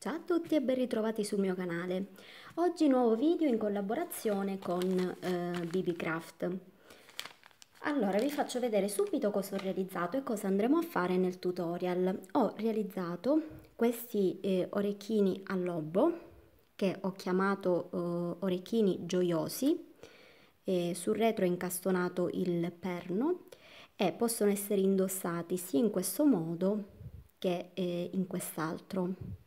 Ciao a tutti e ben ritrovati sul mio canale. Oggi nuovo video in collaborazione con eh, BB Craft. Allora vi faccio vedere subito cosa ho realizzato e cosa andremo a fare nel tutorial. Ho realizzato questi eh, orecchini a lobo che ho chiamato eh, orecchini gioiosi. sul retro è incastonato il perno e possono essere indossati sia in questo modo che eh, in quest'altro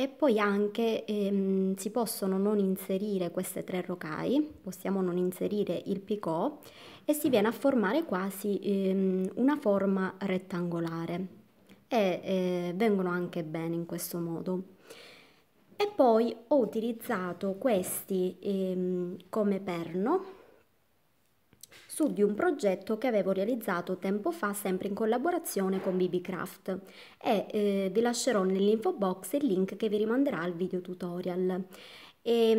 e poi anche ehm, si possono non inserire queste tre rocai, possiamo non inserire il picot e si ah. viene a formare quasi ehm, una forma rettangolare e eh, vengono anche bene in questo modo. E poi ho utilizzato questi ehm, come perno su di un progetto che avevo realizzato tempo fa sempre in collaborazione con Craft e eh, vi lascerò nell'info box il link che vi rimanderà al video tutorial. E, ehm,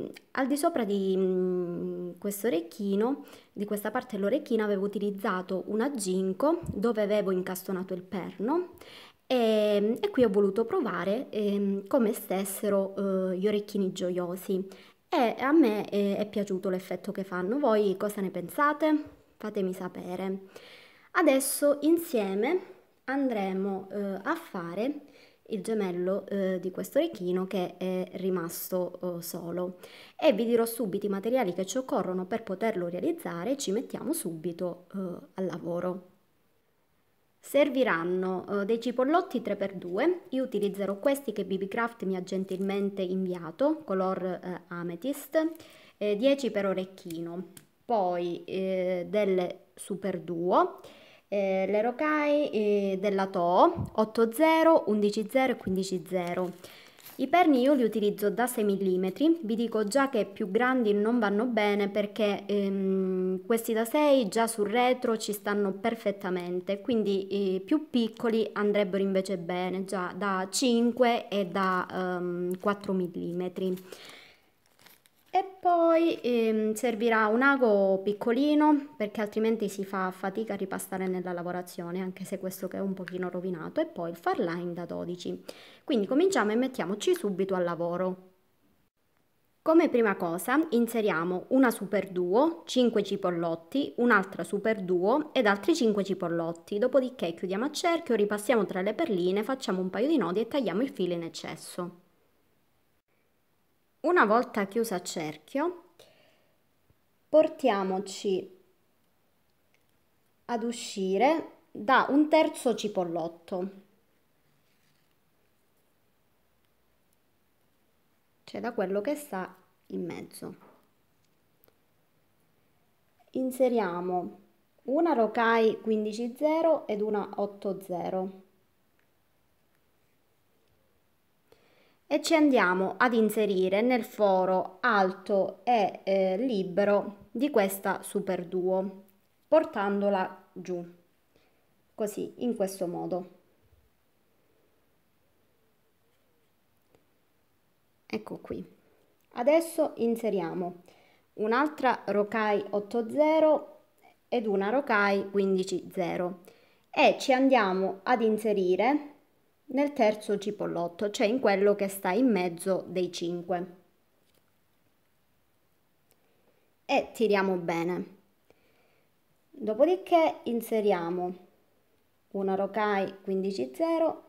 mh, al di sopra di mh, mm, questo orecchino, di questa parte dell'orecchino, avevo utilizzato una ginkgo dove avevo incastonato il perno e, ehm, e qui ho voluto provare eh, come stessero eh, gli orecchini gioiosi e a me è, eh, è piaciuto l'effetto che fanno. Voi cosa ne pensate? Fatemi sapere. Adesso insieme andremo eh, a fare il gemello eh, di questo orecchino che è rimasto eh, solo e vi dirò subito i materiali che ci occorrono per poterlo realizzare ci mettiamo subito eh, al lavoro Serviranno eh, dei cipollotti 3x2, io utilizzerò questi che BBCraft mi ha gentilmente inviato, color eh, amethyst, 10 eh, per orecchino, poi delle super duo, eh, le Rokai eh, della Toho 8.0, 11.0 e 15.0. I perni io li utilizzo da 6 mm, vi dico già che più grandi non vanno bene perché ehm, questi da 6 già sul retro ci stanno perfettamente, quindi i più piccoli andrebbero invece bene, già da 5 e da um, 4 mm. E poi ehm, servirà un ago piccolino perché altrimenti si fa fatica a ripastare nella lavorazione, anche se questo che è un pochino rovinato, e poi il far da 12. Quindi cominciamo e mettiamoci subito al lavoro. Come prima cosa inseriamo una super duo, 5 cipollotti, un'altra super duo ed altri 5 cipollotti, dopodiché chiudiamo a cerchio, ripassiamo tra le perline, facciamo un paio di nodi e tagliamo il filo in eccesso. Una volta chiusa a cerchio portiamoci ad uscire da un terzo cipollotto cioè da quello che sta in mezzo. Inseriamo una Rokai 15.0 ed una 8.0 e ci andiamo ad inserire nel foro alto e eh, libero di questa Super Duo portandola giù, così in questo modo. ecco qui. Adesso inseriamo un'altra Rokai 80 ed una Rokai 150 e ci andiamo ad inserire nel terzo cipollotto, cioè in quello che sta in mezzo dei 5. E tiriamo bene. Dopodiché inseriamo una Rokai 150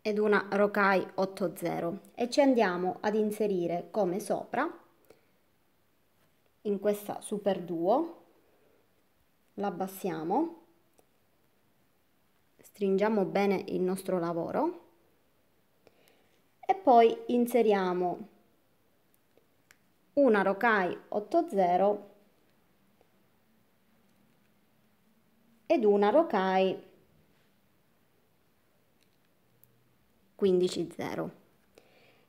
ed una Rokai 80 e ci andiamo ad inserire come sopra in questa super duo l'abbassiamo stringiamo bene il nostro lavoro e poi inseriamo una Rokai 80 ed una Rokai 15,0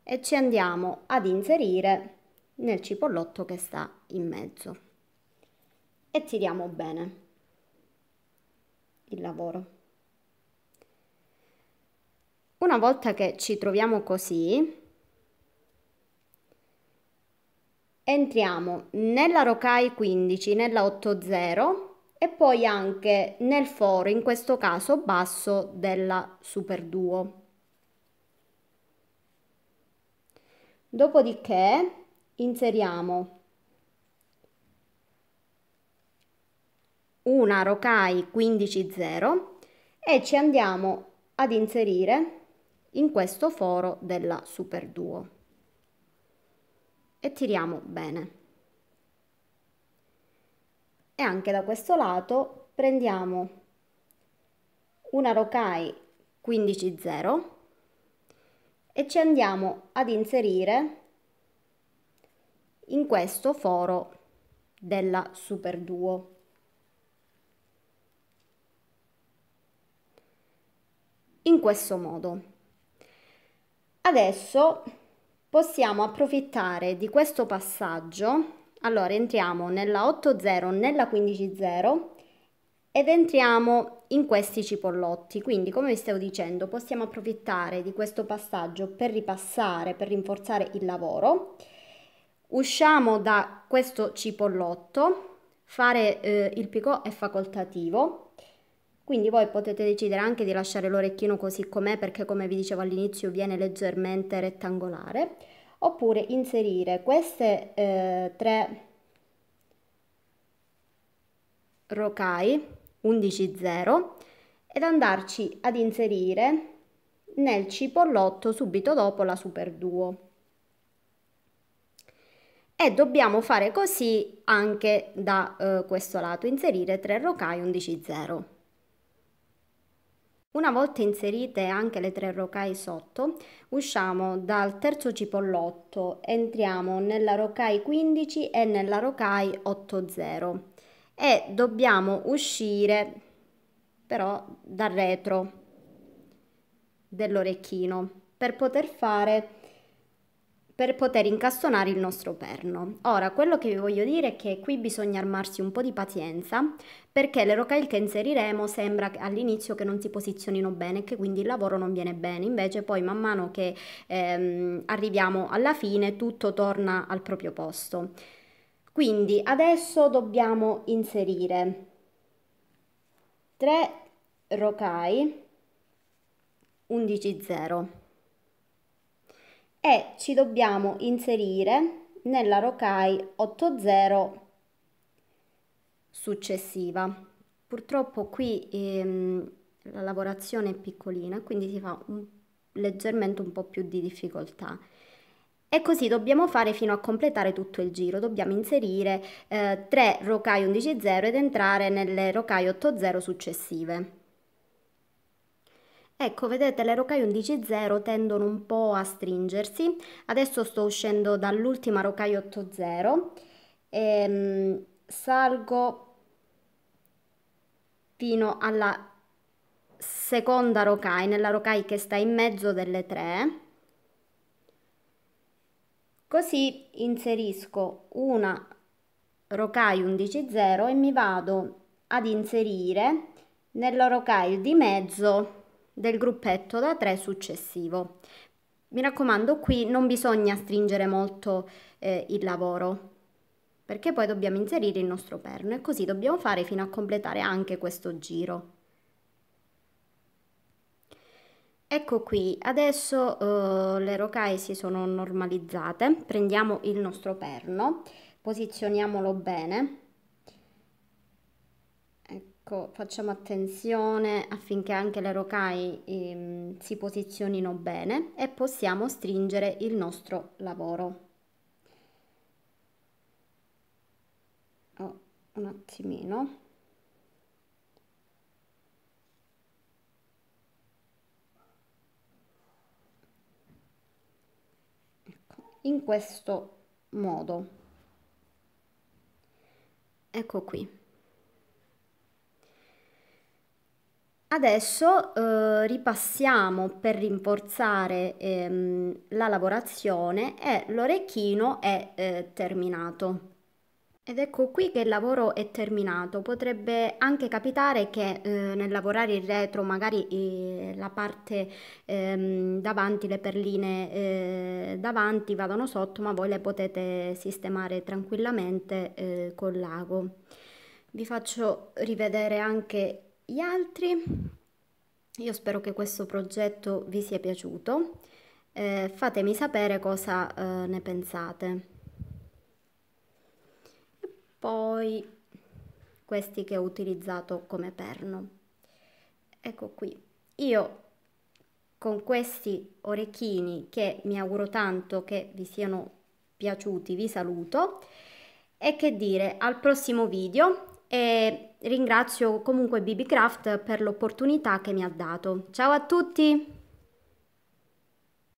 e ci andiamo ad inserire nel cipollotto che sta in mezzo e tiriamo bene il lavoro. Una volta che ci troviamo così, entriamo nella Rokai 15, nella 8.0 e poi anche nel foro, in questo caso basso, della Super 2. Dopodiché inseriamo una Rokai 150 e ci andiamo ad inserire in questo foro della Super Duo e tiriamo bene. E anche da questo lato prendiamo una Rokai 150 e ci andiamo ad inserire in questo foro della Super Duo. In questo modo. Adesso possiamo approfittare di questo passaggio. Allora entriamo nella 8.0, nella 15.0 ed entriamo in questi cipollotti. Quindi, come vi stavo dicendo, possiamo approfittare di questo passaggio per ripassare, per rinforzare il lavoro. Usciamo da questo cipollotto, fare eh, il picot è facoltativo, quindi voi potete decidere anche di lasciare l'orecchino così com'è perché come vi dicevo all'inizio viene leggermente rettangolare, oppure inserire queste eh, tre rocai 11.0 ed andarci ad inserire nel cipollotto subito dopo la super duo. E dobbiamo fare così anche da eh, questo lato, inserire 3 rocaie 11.0. Una volta inserite anche le tre rocai sotto, usciamo dal terzo cipollotto, entriamo nella rocai 15 e nella rocaia 80 e dobbiamo uscire però dal retro dell'orecchino per poter fare per poter incastonare il nostro perno. Ora, quello che vi voglio dire è che qui bisogna armarsi un po' di pazienza perché le rocaille che inseriremo sembra all'inizio che non si posizionino bene e che quindi il lavoro non viene bene, invece poi man mano che ehm, arriviamo alla fine tutto torna al proprio posto. Quindi adesso dobbiamo inserire 3 rocai 11.0 e ci dobbiamo inserire nella rocai 80 successiva. Purtroppo qui ehm, la lavorazione è piccolina, quindi si fa un, leggermente un po' più di difficoltà. E così dobbiamo fare fino a completare tutto il giro, dobbiamo inserire eh, 3 rocai 11.0 ed entrare nelle rocai 8.0 successive. Ecco, vedete le rocai 11.0 tendono un po' a stringersi. Adesso sto uscendo dall'ultima rocai 8.0 e salgo fino alla seconda rocai, nella rocai che sta in mezzo delle tre Così inserisco una rocaia 11.0 e mi vado ad inserire nella rocaille di mezzo del gruppetto da 3 successivo. Mi raccomando, qui non bisogna stringere molto eh, il lavoro perché poi dobbiamo inserire il nostro perno e così dobbiamo fare fino a completare anche questo giro. Ecco qui, adesso eh, le rocaie si sono normalizzate, prendiamo il nostro perno, posizioniamolo bene, ecco, facciamo attenzione affinché anche le rocaie eh, si posizionino bene e possiamo stringere il nostro lavoro. Oh, un attimino. in questo modo. Ecco qui. Adesso eh, ripassiamo per rinforzare ehm, la lavorazione e l'orecchino è eh, terminato. Ed ecco qui che il lavoro è terminato, potrebbe anche capitare che eh, nel lavorare il retro magari eh, la parte eh, davanti, le perline eh, davanti vadano sotto ma voi le potete sistemare tranquillamente eh, con l'ago. Vi faccio rivedere anche gli altri, io spero che questo progetto vi sia piaciuto, eh, fatemi sapere cosa ne pensate poi questi che ho utilizzato come perno ecco qui io con questi orecchini che mi auguro tanto che vi siano piaciuti vi saluto e che dire al prossimo video e ringrazio comunque BB Craft per l'opportunità che mi ha dato ciao a tutti